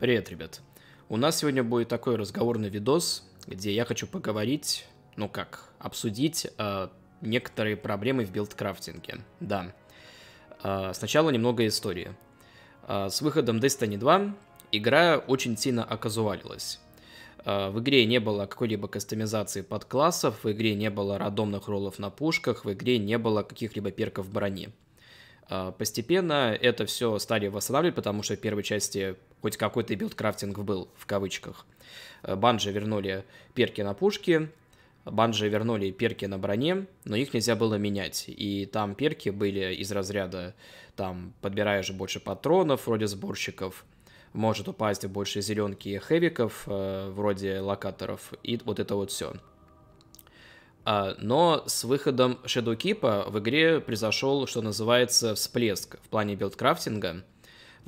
Привет, ребят. У нас сегодня будет такой разговорный видос, где я хочу поговорить, ну как, обсудить э, некоторые проблемы в билдкрафтинге. Да. Э, сначала немного истории. Э, с выходом Destiny 2 игра очень сильно оказуалилась. Э, в игре не было какой-либо кастомизации под классов, в игре не было рандомных роллов на пушках, в игре не было каких-либо перков брони. Э, постепенно это все стали восстанавливать, потому что в первой части хоть какой-то билдкрафтинг был, в кавычках. Э, банжи вернули перки на пушки, банжи вернули перки на броне, но их нельзя было менять. И там перки были из разряда, там подбираешь больше патронов, вроде сборщиков, может упасть больше зеленки и хэвиков, э, вроде локаторов, и вот это вот все. А, но с выходом Shadowkeep в игре произошел, что называется, всплеск в плане билдкрафтинга –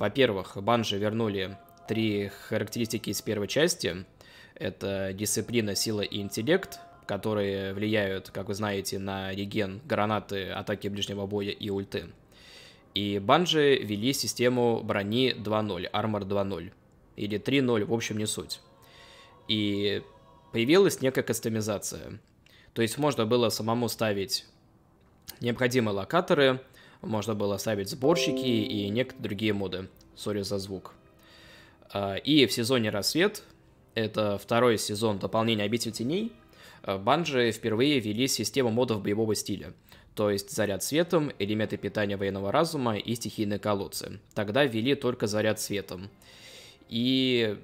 во-первых, банжи вернули три характеристики из первой части. Это дисциплина, сила и интеллект, которые влияют, как вы знаете, на реген, гранаты, атаки ближнего боя и ульты. И банжи ввели систему брони 2.0, армор 2.0 или 3.0, в общем, не суть. И появилась некая кастомизация. То есть можно было самому ставить необходимые локаторы, можно было ставить сборщики и некоторые другие моды. Сори за звук. А, и в сезоне «Рассвет», это второй сезон дополнения «Обитель теней», а, Банжи впервые ввели систему модов боевого стиля, то есть заряд светом, элементы питания военного разума и стихийные колодцы. Тогда ввели только заряд светом. И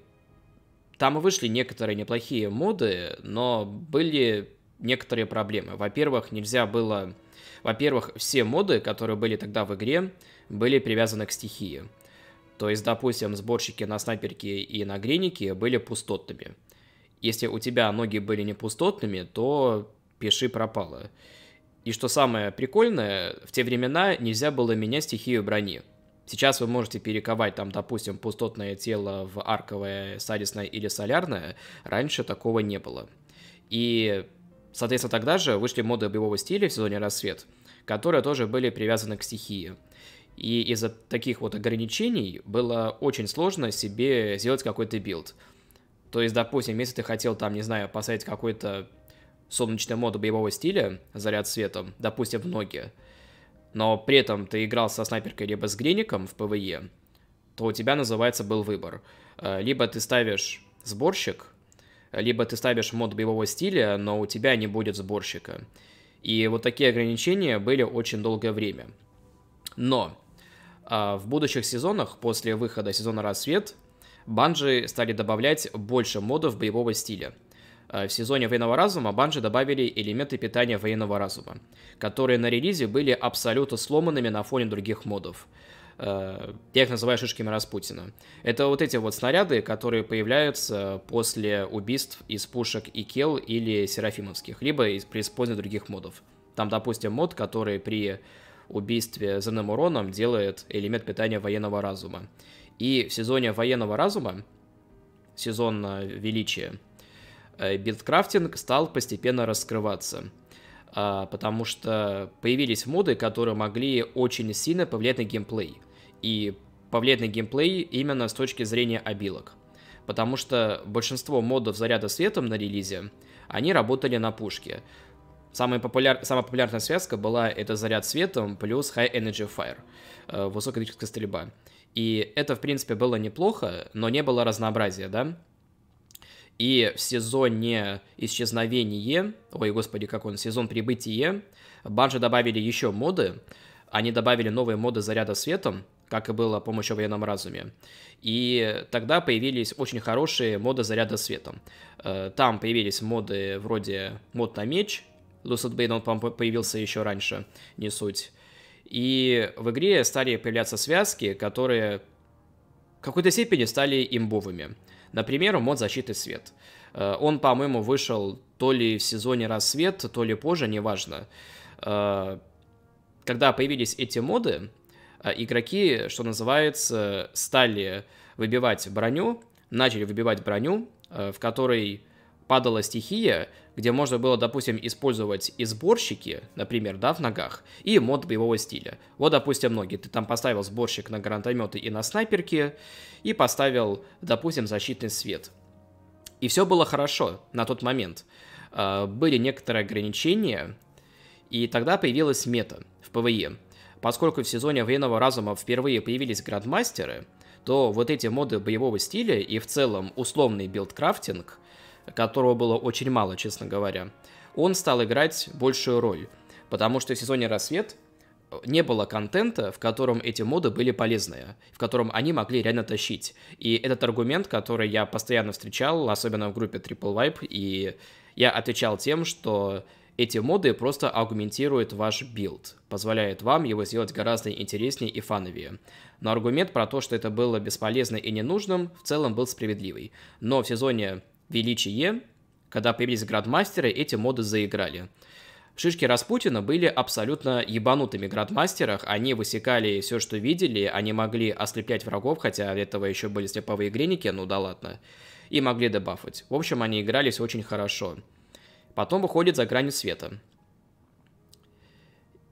там вышли некоторые неплохие моды, но были некоторые проблемы. Во-первых, нельзя было... Во-первых, все моды, которые были тогда в игре, были привязаны к стихии. То есть, допустим, сборщики на снайперке и на гренике были пустотными. Если у тебя ноги были не пустотными, то пиши пропало. И что самое прикольное, в те времена нельзя было менять стихию брони. Сейчас вы можете перековать там, допустим, пустотное тело в арковое, садисное или солярное. Раньше такого не было. И Соответственно, тогда же вышли моды боевого стиля в сезоне «Рассвет», которые тоже были привязаны к стихии. И из-за таких вот ограничений было очень сложно себе сделать какой-то билд. То есть, допустим, если ты хотел там, не знаю, поставить какой-то солнечный мод боевого стиля, заряд светом, допустим, в ноги, но при этом ты играл со снайперкой либо с гриником в ПВЕ, то у тебя называется был выбор. Э, либо ты ставишь сборщик, либо ты ставишь мод боевого стиля, но у тебя не будет сборщика. И вот такие ограничения были очень долгое время. Но а, в будущих сезонах, после выхода сезона «Рассвет», Банжи стали добавлять больше модов боевого стиля. А, в сезоне военного разума Банжи добавили элементы питания военного разума, которые на релизе были абсолютно сломанными на фоне других модов я э, их называю шишками Распутина. Это вот эти вот снаряды, которые появляются после убийств из пушек Икел или Серафимовских, либо из, при использовании других модов. Там, допустим, мод, который при убийстве земным уроном делает элемент питания военного разума. И в сезоне военного разума, сезон э, величия, э, билдкрафтинг стал постепенно раскрываться а, потому что появились моды, которые могли очень сильно повлиять на геймплей и повлияет на геймплей именно с точки зрения обилок. Потому что большинство модов заряда светом на релизе, они работали на пушке. Самая, популяр... Самая популярная связка была это заряд светом плюс High Energy Fire, э, высокоэлектрическая стрельба. И это, в принципе, было неплохо, но не было разнообразия, да? И в сезоне исчезновение, ой, господи, как он, сезон прибытие, банжи добавили еще моды, они добавили новые моды заряда светом, как и было помощью военном разуме. И тогда появились очень хорошие моды заряда светом. Э, там появились моды вроде мод на меч, Lucid Blade, он, по-моему, появился еще раньше, не суть. И в игре стали появляться связки, которые в какой-то степени стали имбовыми. Например, мод защиты свет. Э, он, по-моему, вышел то ли в сезоне рассвет, то ли позже, неважно. Э, когда появились эти моды, а, игроки, что называется, стали выбивать броню, начали выбивать броню, а, в которой падала стихия, где можно было, допустим, использовать и сборщики, например, да, в ногах, и мод боевого стиля. Вот, допустим, ноги. Ты там поставил сборщик на гранатометы и на снайперки, и поставил, допустим, защитный свет. И все было хорошо на тот момент. А, были некоторые ограничения, и тогда появилась мета в ПВЕ. Поскольку в сезоне Военного Разума впервые появились грандмастеры, то вот эти моды боевого стиля и в целом условный билдкрафтинг, которого было очень мало, честно говоря, он стал играть большую роль. Потому что в сезоне «Рассвет» не было контента, в котором эти моды были полезные, в котором они могли реально тащить. И этот аргумент, который я постоянно встречал, особенно в группе Triple Vibe, и я отвечал тем, что эти моды просто аргументируют ваш билд, позволяют вам его сделать гораздо интереснее и фановее. Но аргумент про то, что это было бесполезно и ненужным, в целом был справедливый. Но в сезоне «Величие», когда появились градмастеры, эти моды заиграли. Шишки Распутина были абсолютно ебанутыми градмастерах, они высекали все, что видели, они могли ослеплять врагов, хотя этого еще были слеповые греники, ну да ладно, и могли дебафать. В общем, они игрались очень хорошо потом выходит за гранью света.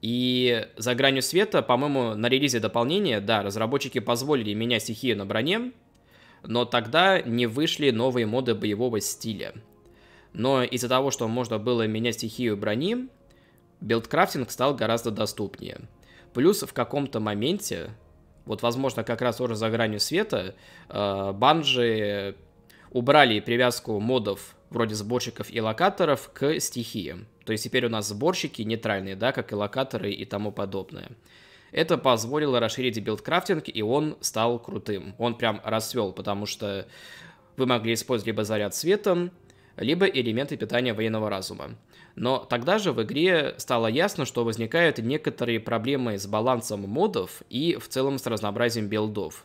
И за гранью света, по-моему, на релизе дополнения, да, разработчики позволили менять стихию на броне, но тогда не вышли новые моды боевого стиля. Но из-за того, что можно было менять стихию брони, билдкрафтинг стал гораздо доступнее. Плюс в каком-то моменте, вот возможно как раз уже за гранью света, э, банжи убрали привязку модов вроде сборщиков и локаторов к стихиям. То есть теперь у нас сборщики нейтральные, да, как и локаторы и тому подобное. Это позволило расширить билдкрафтинг, и он стал крутым. Он прям расцвел, потому что вы могли использовать либо заряд светом, либо элементы питания военного разума. Но тогда же в игре стало ясно, что возникают некоторые проблемы с балансом модов и в целом с разнообразием билдов.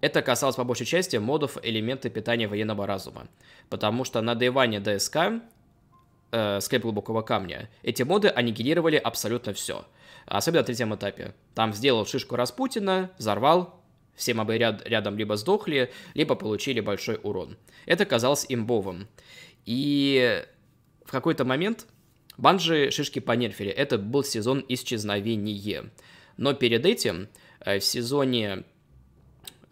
Это касалось по большей части модов элементы питания военного разума, потому что на Дайване ДСК, э, скреп глубокого камня, эти моды аннигилировали абсолютно все. Особенно на третьем этапе. Там сделал шишку Распутина, взорвал, все мобы ряд, рядом либо сдохли, либо получили большой урон. Это казалось имбовым. И в какой-то момент банжи шишки по понерфили. Это был сезон исчезновения. Но перед этим э, в сезоне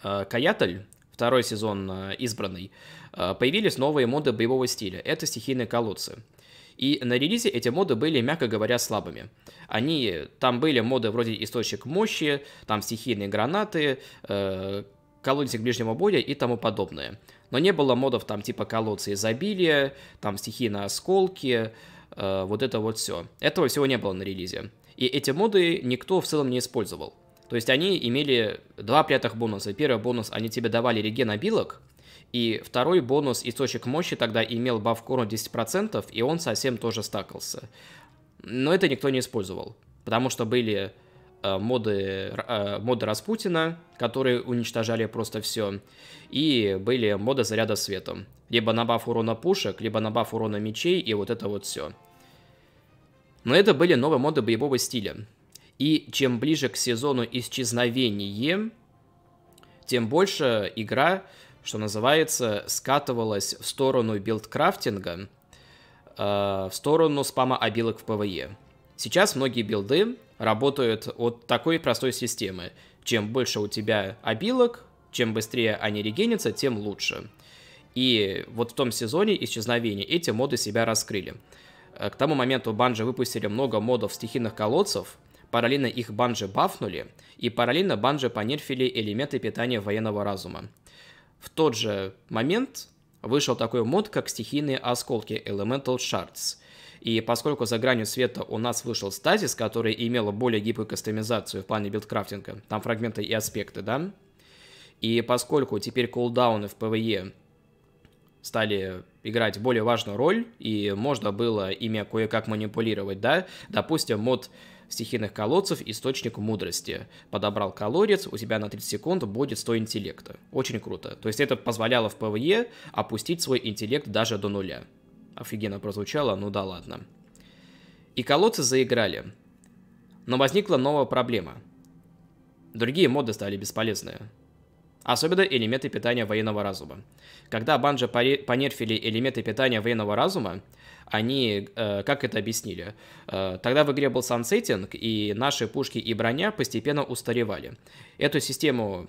Э, Каяталь, второй сезон э, избранный, э, появились новые моды боевого стиля. Это стихийные колодцы. И на релизе эти моды были, мягко говоря, слабыми. Они, там были моды вроде источник мощи, там стихийные гранаты, э, колодец ближнего боя и тому подобное. Но не было модов там типа колодцы изобилия, там стихийные осколки, вот это вот все. Этого всего не было на релизе. И эти моды никто в целом не использовал. То есть они имели два приятных бонуса. Первый бонус, они тебе давали реген обилок, и второй бонус источник мощи тогда имел баф корону 10%, и он совсем тоже стакался. Но это никто не использовал, потому что были э, моды, э, моды Распутина, которые уничтожали просто все, и были моды заряда светом. Либо на баф урона пушек, либо на баф урона мечей, и вот это вот все. Но это были новые моды боевого стиля. И чем ближе к сезону исчезновения, тем больше игра, что называется, скатывалась в сторону билдкрафтинга, э, в сторону спама обилок в ПВЕ. Сейчас многие билды работают от такой простой системы. Чем больше у тебя обилок, чем быстрее они регенятся, тем лучше. И вот в том сезоне исчезновения эти моды себя раскрыли. Э, к тому моменту Банжи выпустили много модов стихийных колодцев, параллельно их банжи бафнули, и параллельно банжи понерфили элементы питания военного разума. В тот же момент вышел такой мод, как стихийные осколки Elemental Shards. И поскольку за гранью света у нас вышел стазис, который имел более гибкую кастомизацию в плане билдкрафтинга, там фрагменты и аспекты, да? И поскольку теперь кулдауны в ПВЕ стали играть более важную роль, и можно было ими кое-как манипулировать, да? Допустим, мод стихийных колодцев источник мудрости. Подобрал колодец, у тебя на 30 секунд будет 100 интеллекта. Очень круто. То есть это позволяло в ПВЕ опустить свой интеллект даже до нуля. Офигенно прозвучало, ну да ладно. И колодцы заиграли. Но возникла новая проблема. Другие моды стали бесполезные. Особенно элементы питания военного разума. Когда банджи понерфили элементы питания военного разума, они э, как это объяснили? Э, тогда в игре был сансеттинг, и наши пушки и броня постепенно устаревали. Эту систему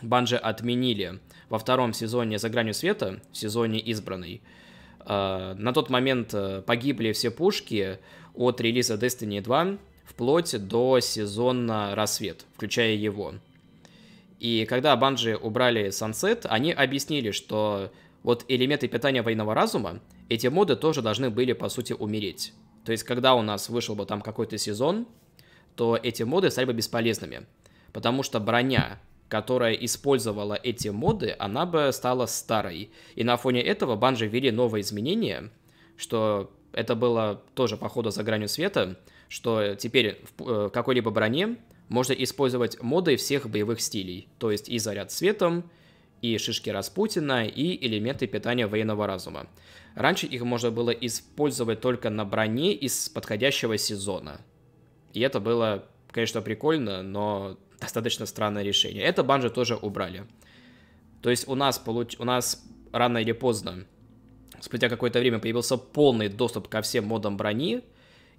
Банжи отменили во втором сезоне «За гранью света», в сезоне «Избранный». Э, на тот момент э, погибли все пушки от релиза Destiny 2 вплоть до сезона «Рассвет», включая его. И когда Банжи убрали Sunset, они объяснили, что вот элементы питания военного разума, эти моды тоже должны были, по сути, умереть. То есть, когда у нас вышел бы там какой-то сезон, то эти моды стали бы бесполезными. Потому что броня, которая использовала эти моды, она бы стала старой. И на фоне этого банжи ввели новое изменение, что это было тоже по ходу за гранью света, что теперь э, в какой-либо броне можно использовать моды всех боевых стилей, то есть и заряд светом, и шишки Распутина, и элементы питания военного разума. Раньше их можно было использовать только на броне из подходящего сезона. И это было, конечно, прикольно, но достаточно странное решение. Это банжи тоже убрали. То есть у нас, получ... у нас рано или поздно, спустя какое-то время, появился полный доступ ко всем модам брони.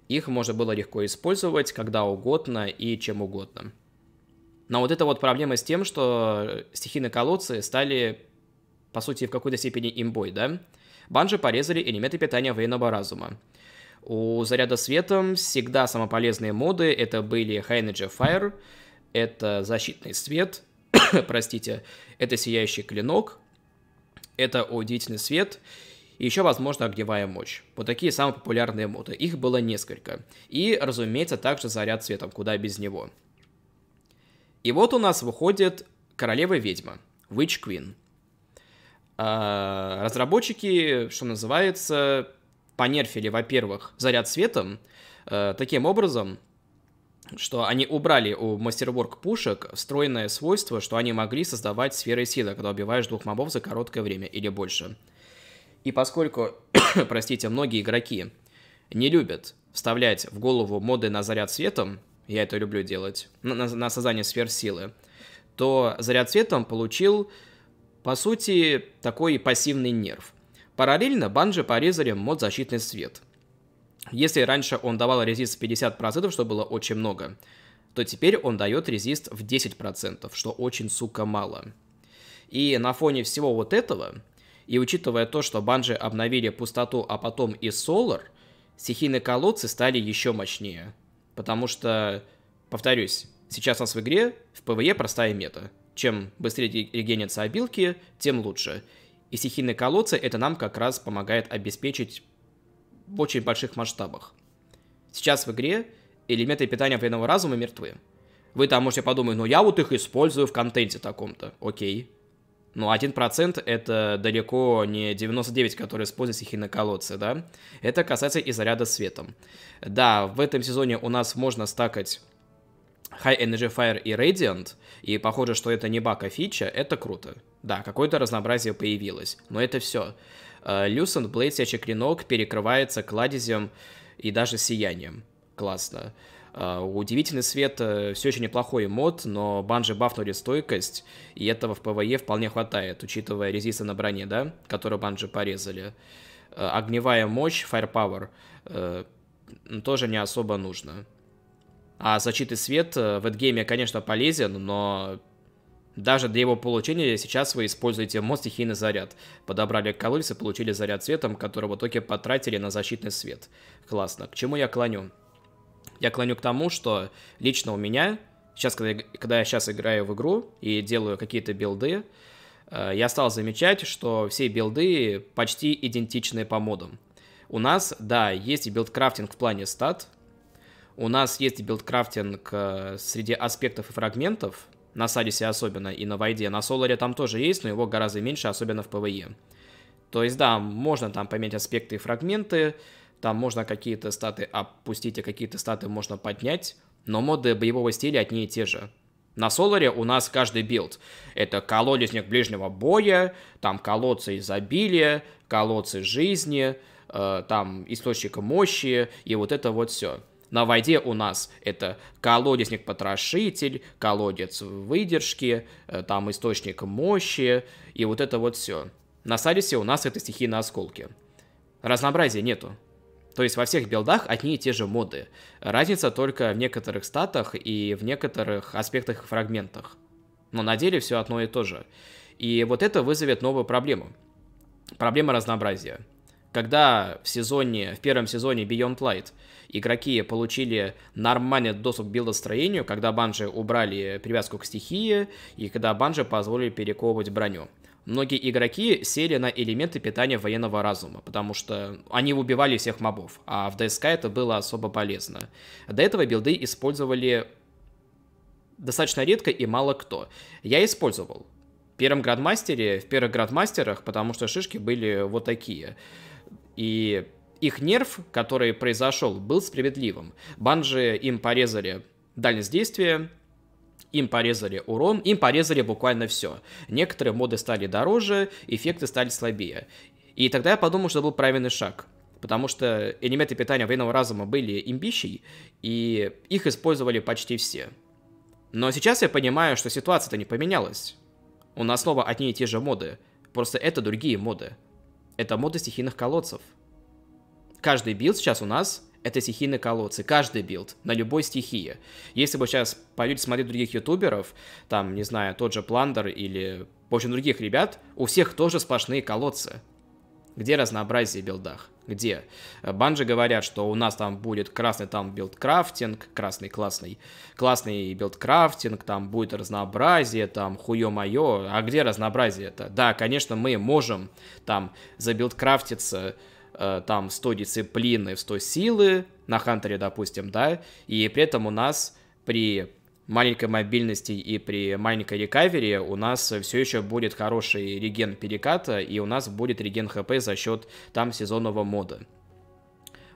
Их можно было легко использовать когда угодно и чем угодно. Но вот это вот проблема с тем, что э, стихийные колодцы стали, по сути, в какой-то степени имбой, да? Банжи порезали элементы питания военного разума. У заряда светом всегда самополезные моды. Это были High Energy Fire, это защитный свет, простите, это сияющий клинок, это удивительный свет, и еще, возможно, огневая мощь. Вот такие самые популярные моды. Их было несколько. И, разумеется, также заряд светом, куда без него. И вот у нас выходит королева-ведьма, Witch Queen. А, разработчики, что называется, понерфили, во-первых, заряд светом, а, таким образом, что они убрали у мастерворк пушек встроенное свойство, что они могли создавать сферы силы, когда убиваешь двух мобов за короткое время или больше. И поскольку, простите, многие игроки не любят вставлять в голову моды на заряд светом, я это люблю делать, на, на, на создание сверхсилы. то заряд светом получил, по сути, такой пассивный нерв. Параллельно банджи порезали мод защитный свет. Если раньше он давал резист в 50%, что было очень много, то теперь он дает резист в 10%, что очень, сука, мало. И на фоне всего вот этого, и учитывая то, что банджи обновили пустоту, а потом и солар, стихийные колодцы стали еще мощнее – Потому что, повторюсь, сейчас у нас в игре в ПВЕ простая мета. Чем быстрее регенятся обилки, тем лучше. И стихийные колодцы это нам как раз помогает обеспечить в очень больших масштабах. Сейчас в игре элементы питания военного разума мертвы. Вы там можете подумать, ну я вот их использую в контенте таком-то. Окей, ну, 1% это далеко не 99, которые используются хиноколодцы, да? Это касается и заряда светом. Да, в этом сезоне у нас можно стакать High Energy Fire и Radiant, и похоже, что это не бака фича, это круто. Да, какое-то разнообразие появилось, но это все. Люсент Блейд Сячий Клинок перекрывается кладезем и даже сиянием. Классно. А, удивительный свет э, все еще неплохой мод, но банжи бафнули стойкость, и этого в ПВЕ вполне хватает, учитывая резисты на броне, да, которую банжи порезали. Э, огневая мощь, firepower, э, тоже не особо нужно. А защитный свет в эдгейме, конечно, полезен, но даже для его получения сейчас вы используете мод стихийный заряд. Подобрали колодец и получили заряд светом, который в итоге потратили на защитный свет. Классно. К чему я клоню? я клоню к тому, что лично у меня, сейчас, когда я, когда я сейчас играю в игру и делаю какие-то билды, э, я стал замечать, что все билды почти идентичны по модам. У нас, да, есть и билдкрафтинг в плане стат, у нас есть и билдкрафтинг э, среди аспектов и фрагментов, на Садисе особенно, и на Вайде. На Соларе там тоже есть, но его гораздо меньше, особенно в ПВЕ. То есть, да, можно там поменять аспекты и фрагменты, там можно какие-то статы опустить, а какие-то статы можно поднять. Но моды боевого стиля одни и те же. На Соларе у нас каждый билд. Это колодезник ближнего боя, там колодцы изобилия, колодцы жизни, э, там источник мощи и вот это вот все. На воде у нас это колодезник-потрошитель, колодец выдержки, э, там источник мощи и вот это вот все. На Садисе у нас это стихийные осколки. Разнообразия нету. То есть во всех билдах одни и те же моды. Разница только в некоторых статах и в некоторых аспектах и фрагментах. Но на деле все одно и то же. И вот это вызовет новую проблему. Проблема разнообразия. Когда в сезоне, в первом сезоне Beyond Light игроки получили нормальный доступ к билдостроению, когда банжи убрали привязку к стихии и когда банжи позволили перековывать броню – многие игроки сели на элементы питания военного разума, потому что они убивали всех мобов, а в ДСК это было особо полезно. До этого билды использовали достаточно редко и мало кто. Я использовал. В первом градмастере, в первых градмастерах, потому что шишки были вот такие. И их нерв, который произошел, был справедливым. Банжи им порезали дальность действия, им порезали урон, им порезали буквально все. Некоторые моды стали дороже, эффекты стали слабее. И тогда я подумал, что это был правильный шаг. Потому что элементы питания временного разума были имбищей, и их использовали почти все. Но сейчас я понимаю, что ситуация-то не поменялась. У нас снова одни и те же моды. Просто это другие моды. Это моды стихийных колодцев. Каждый билд сейчас у нас это стихийные колодцы. Каждый билд на любой стихии. Если бы сейчас поют смотреть других ютуберов, там, не знаю, тот же Пландер или, в общем, других ребят, у всех тоже сплошные колодцы. Где разнообразие в билдах? Где? Банжи говорят, что у нас там будет красный там билд крафтинг, красный классный, классный билд крафтинг, там будет разнообразие, там хуё-моё. А где разнообразие это? Да, конечно, мы можем там за билд крафтиться. Э, там 100 дисциплины, 100 силы, на Хантере, допустим, да, и при этом у нас при маленькой мобильности и при маленькой рекавере у нас все еще будет хороший реген переката, и у нас будет реген хп за счет там сезонного мода.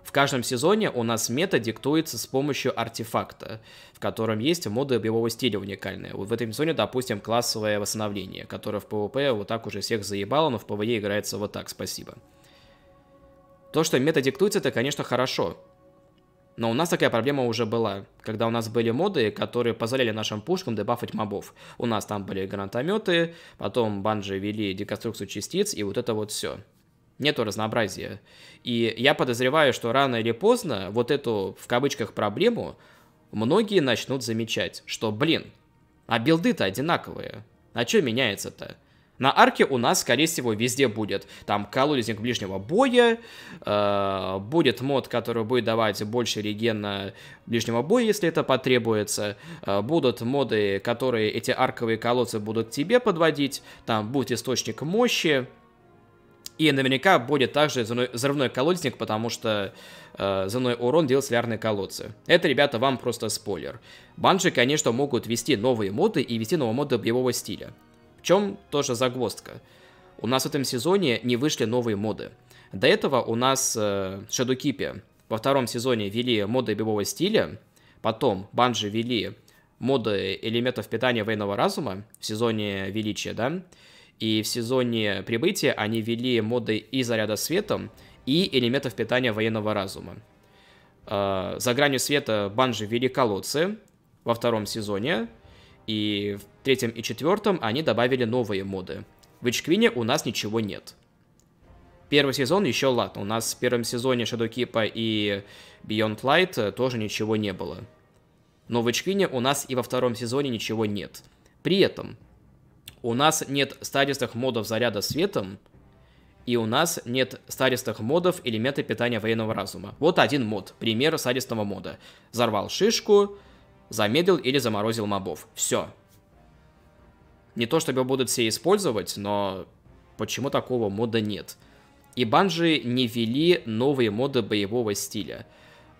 В каждом сезоне у нас мета диктуется с помощью артефакта, в котором есть моды боевого стиля уникальные. Вот в этом сезоне, допустим, классовое восстановление, которое в PvP вот так уже всех заебало, но в PvE играется вот так, спасибо. То, что мета диктуется, это, конечно, хорошо. Но у нас такая проблема уже была, когда у нас были моды, которые позволяли нашим пушкам дебафать мобов. У нас там были гранатометы, потом банжи вели деконструкцию частиц и вот это вот все. Нету разнообразия. И я подозреваю, что рано или поздно вот эту, в кавычках, проблему многие начнут замечать, что, блин, а билды-то одинаковые. А что меняется-то? На арке у нас, скорее всего, везде будет. Там колодезник ближнего боя, э, будет мод, который будет давать больше регена ближнего боя, если это потребуется. Э, будут моды, которые эти арковые колодцы будут к тебе подводить. Там будет источник мощи. И наверняка будет также взрывной колодезник, потому что э, взрывной урон делает солярные колодцы. Это, ребята, вам просто спойлер. Банжи, конечно, могут вести новые моды и вести новые моды боевого стиля чем тоже загвоздка? У нас в этом сезоне не вышли новые моды. До этого у нас э, Shadowkeep во втором сезоне вели моды бибового стиля, потом Банжи вели моды элементов питания военного разума в сезоне величия, да, и в сезоне прибытия они вели моды и заряда светом, и элементов питания военного разума. Э, за гранью света Банжи вели колодцы во втором сезоне, и в третьем и четвертом они добавили новые моды. В Эчквине у нас ничего нет. Первый сезон еще ладно, у нас в первом сезоне Shadowkeep и Beyond Light э, тоже ничего не было. Но в Эчквине у нас и во втором сезоне ничего нет. При этом у нас нет стадистых модов заряда светом, и у нас нет стадистых модов элемента питания военного разума. Вот один мод, пример стадистного мода. Взорвал шишку, Замедлил или заморозил мобов. Все. Не то чтобы будут все использовать, но почему такого мода нет? И банжи не ввели новые моды боевого стиля.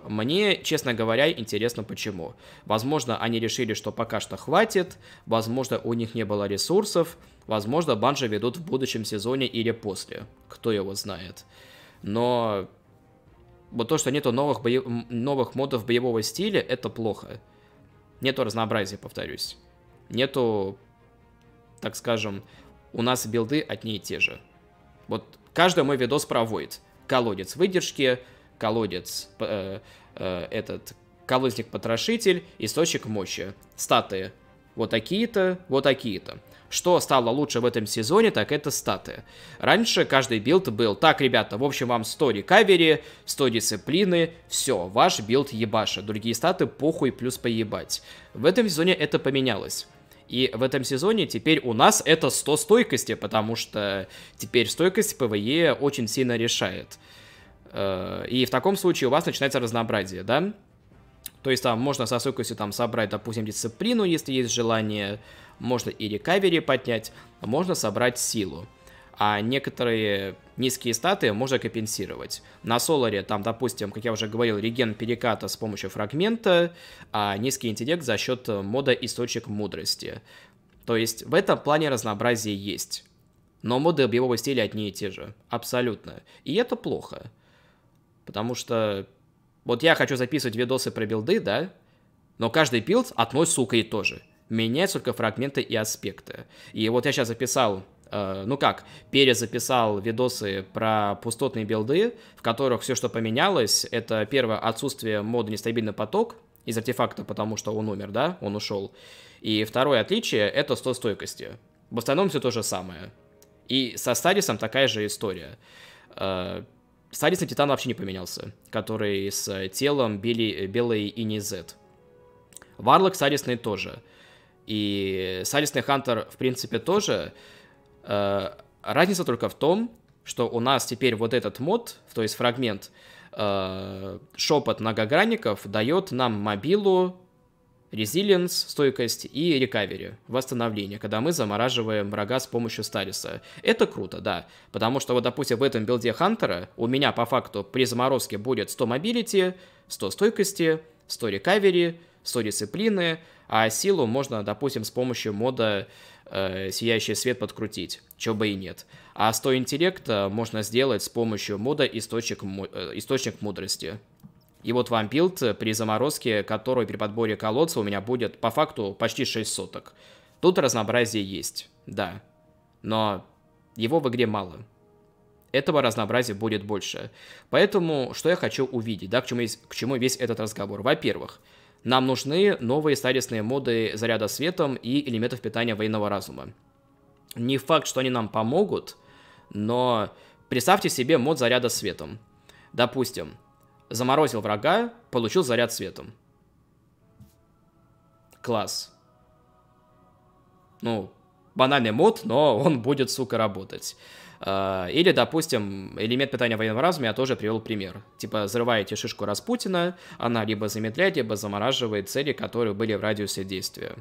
Мне, честно говоря, интересно почему. Возможно, они решили, что пока что хватит, возможно, у них не было ресурсов, возможно, банжи ведут в будущем сезоне или после. Кто его знает. Но вот то, что нету новых, боев... новых модов боевого стиля, это плохо. Нету разнообразия, повторюсь. Нету, так скажем, у нас билды одни и те же. Вот каждый мой видос проводит. Колодец выдержки, колодец э, э, этот колодник-потрошитель, источник мощи, статы вот такие-то, вот такие-то. Что стало лучше в этом сезоне, так это статы. Раньше каждый билд был, так, ребята, в общем, вам 100 рекавери, 100 дисциплины, все, ваш билд ебаша. Другие статы похуй плюс поебать. В этом сезоне это поменялось. И в этом сезоне теперь у нас это 100 стойкости, потому что теперь стойкость ПВЕ очень сильно решает. Э, и в таком случае у вас начинается разнообразие, да? То есть там можно со стойкостью там собрать, допустим, дисциплину, если есть желание, можно и рекавери поднять, можно собрать силу. А некоторые низкие статы можно компенсировать. На Соларе там, допустим, как я уже говорил, реген переката с помощью фрагмента, а низкий интеллект за счет мода источник мудрости. То есть в этом плане разнообразие есть. Но моды боевого стиля одни и те же. Абсолютно. И это плохо. Потому что вот я хочу записывать видосы про билды, да? Но каждый билд одной и тоже меняются только фрагменты и аспекты. И вот я сейчас записал э, ну как, перезаписал видосы про пустотные билды, в которых все, что поменялось, это первое отсутствие мода нестабильный поток из артефакта, потому что он умер, да, он ушел. И второе отличие — это 100 стойкости. В основном все то же самое. И со Стадисом такая же история. Э, Стадис на Титана вообще не поменялся, который с телом бели, белой и не Варлок с тоже. И Садисный Хантер, в принципе, тоже. Э, разница только в том, что у нас теперь вот этот мод, то есть фрагмент, э, шепот многогранников дает нам мобилу, резилиенс, стойкость и рекавери, восстановление, когда мы замораживаем врага с помощью Стариса. Это круто, да, потому что вот, допустим, в этом билде Хантера у меня по факту при заморозке будет 100 мобилити, 100 стойкости, 100 рекавери, 100 дисциплины, а силу можно, допустим, с помощью мода э, «Сияющий свет» подкрутить, чё бы и нет. А 100 интеллекта можно сделать с помощью мода «Источник, э, источник мудрости». И вот вам билд при заморозке, который при подборе колодца у меня будет по факту почти 6 соток. Тут разнообразие есть, да. Но его в игре мало. Этого разнообразия будет больше. Поэтому, что я хочу увидеть, да, к чему, есть, к чему весь этот разговор. Во-первых, нам нужны новые стадисные моды заряда светом и элементов питания военного разума. Не факт, что они нам помогут, но представьте себе мод заряда светом. Допустим, заморозил врага, получил заряд светом. Класс. Ну, банальный мод, но он будет, сука, работать. Э, или, допустим, элемент питания военного разума я тоже привел пример. Типа, взрываете шишку Распутина, она либо замедляет, либо замораживает цели, которые были в радиусе действия.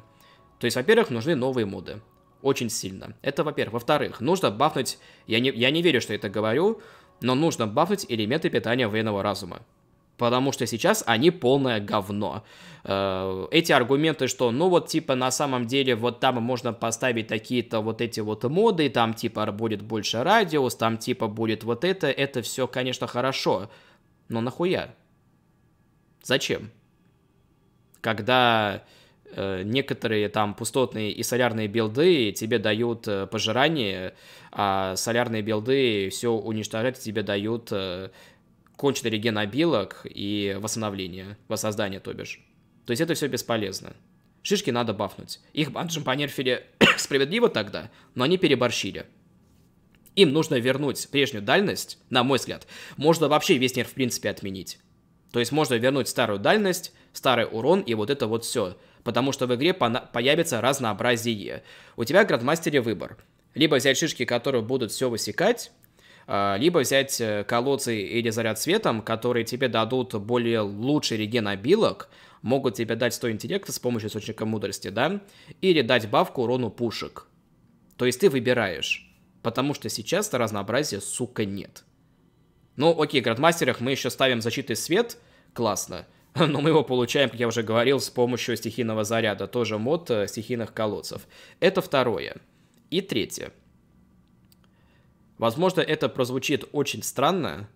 То есть, во-первых, нужны новые моды. Очень сильно. Это, во-первых. Во-вторых, нужно бафнуть... Я не, я не верю, что это говорю, но нужно бафнуть элементы питания военного разума потому что сейчас они полное говно. Э, эти аргументы, что ну вот типа на самом деле вот там можно поставить какие то вот эти вот моды, там типа будет больше радиус, там типа будет вот это, это все, конечно, хорошо, но нахуя? Зачем? Когда э, некоторые там пустотные и солярные билды тебе дают э, пожирание, а солярные билды все уничтожать тебе дают э, конченый реген обилок и восстановление, воссоздание, то бишь. То есть это все бесполезно. Шишки надо бафнуть. Их банджем понерфили справедливо тогда, но они переборщили. Им нужно вернуть прежнюю дальность, на мой взгляд. Можно вообще весь нерв в принципе отменить. То есть можно вернуть старую дальность, старый урон и вот это вот все. Потому что в игре появится разнообразие. У тебя в Грандмастере выбор. Либо взять шишки, которые будут все высекать, а, либо взять э, колодцы или заряд светом, которые тебе дадут более лучший реген обилок, могут тебе дать 100 интеллекта с помощью источника мудрости, да, или дать бавку урону пушек. То есть ты выбираешь, потому что сейчас разнообразия, сука, нет. Ну, окей, в градмастерах мы еще ставим защиты свет, классно, но мы его получаем, как я уже говорил, с помощью стихийного заряда, тоже мод э, стихийных колодцев. Это второе. И третье – Возможно, это прозвучит очень странно,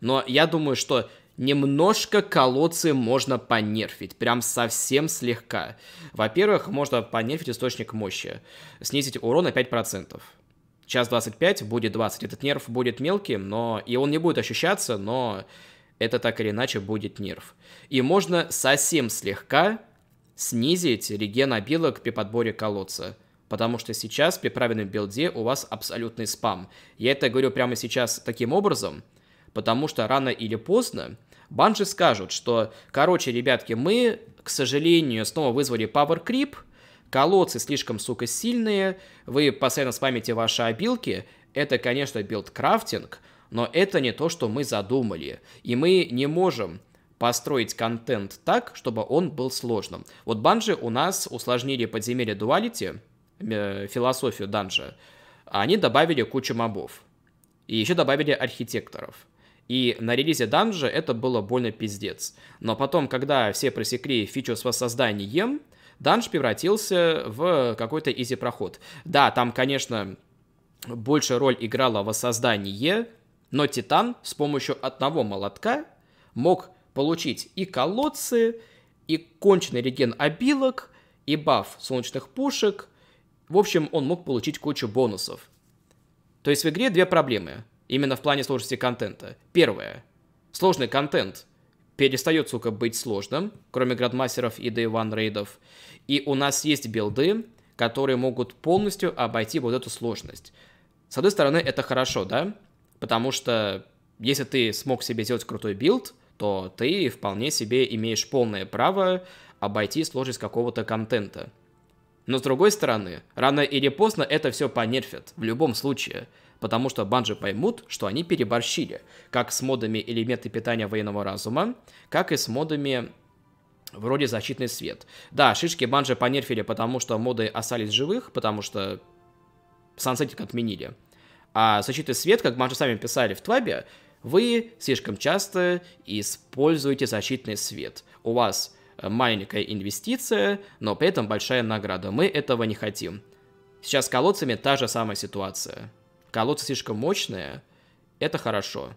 но я думаю, что немножко колодцы можно понерфить, прям совсем слегка. Во-первых, можно понерфить источник мощи, снизить урон на 5%. Час 25 будет 20. Этот нерв будет мелким, но и он не будет ощущаться, но это так или иначе будет нерв. И можно совсем слегка снизить реген обилок при подборе колодца – потому что сейчас при правильном билде у вас абсолютный спам. Я это говорю прямо сейчас таким образом, потому что рано или поздно банжи скажут, что, короче, ребятки, мы, к сожалению, снова вызвали Power Creep, колодцы слишком, сука, сильные, вы постоянно спамите ваши обилки, это, конечно, билд-крафтинг, но это не то, что мы задумали, и мы не можем построить контент так, чтобы он был сложным. Вот банжи у нас усложнили подземелье дуалити, Э, философию данжа, они добавили кучу мобов. И еще добавили архитекторов. И на релизе данжа это было больно пиздец. Но потом, когда все просекли фичу с воссозданием, данж превратился в какой-то изи-проход. Да, там, конечно, больше роль играло воссоздание, но Титан с помощью одного молотка мог получить и колодцы, и конченый реген обилок, и баф солнечных пушек, в общем, он мог получить кучу бонусов. То есть в игре две проблемы, именно в плане сложности контента. Первое. Сложный контент перестает, сука, быть сложным, кроме градмастеров и Day One рейдов. И у нас есть билды, которые могут полностью обойти вот эту сложность. С одной стороны, это хорошо, да? Потому что если ты смог себе сделать крутой билд, то ты вполне себе имеешь полное право обойти сложность какого-то контента. Но с другой стороны, рано или поздно это все понерфит, в любом случае. Потому что банжи поймут, что они переборщили, как с модами элементы питания военного разума, как и с модами вроде защитный свет. Да, шишки банжи понерфили, потому что моды остались живых, потому что сансетинг отменили. А защитный свет, как банжи сами писали в Твабе, вы слишком часто используете защитный свет. У вас Э, маленькая инвестиция, но при этом большая награда. Мы этого не хотим. Сейчас с колодцами та же самая ситуация. Колодцы слишком мощные, это хорошо.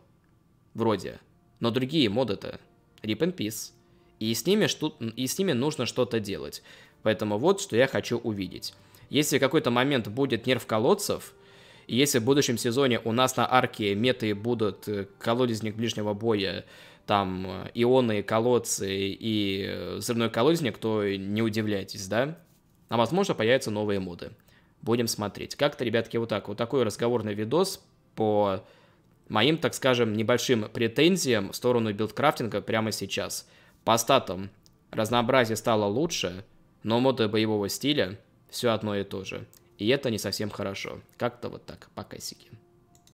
Вроде. Но другие моды-то. Rip and Peace. И с ними, что... и с ними нужно что-то делать. Поэтому вот, что я хочу увидеть. Если какой-то момент будет нерв колодцев, и если в будущем сезоне у нас на арке меты будут э, колодезник ближнего боя, там э, ионы, колодцы и э, взрывной колодезник, то не удивляйтесь, да? А возможно появятся новые моды. Будем смотреть. Как-то, ребятки, вот так. Вот такой разговорный видос по моим, так скажем, небольшим претензиям в сторону билдкрафтинга прямо сейчас. По статам разнообразие стало лучше, но моды боевого стиля все одно и то же. И это не совсем хорошо. Как-то вот так, по косике.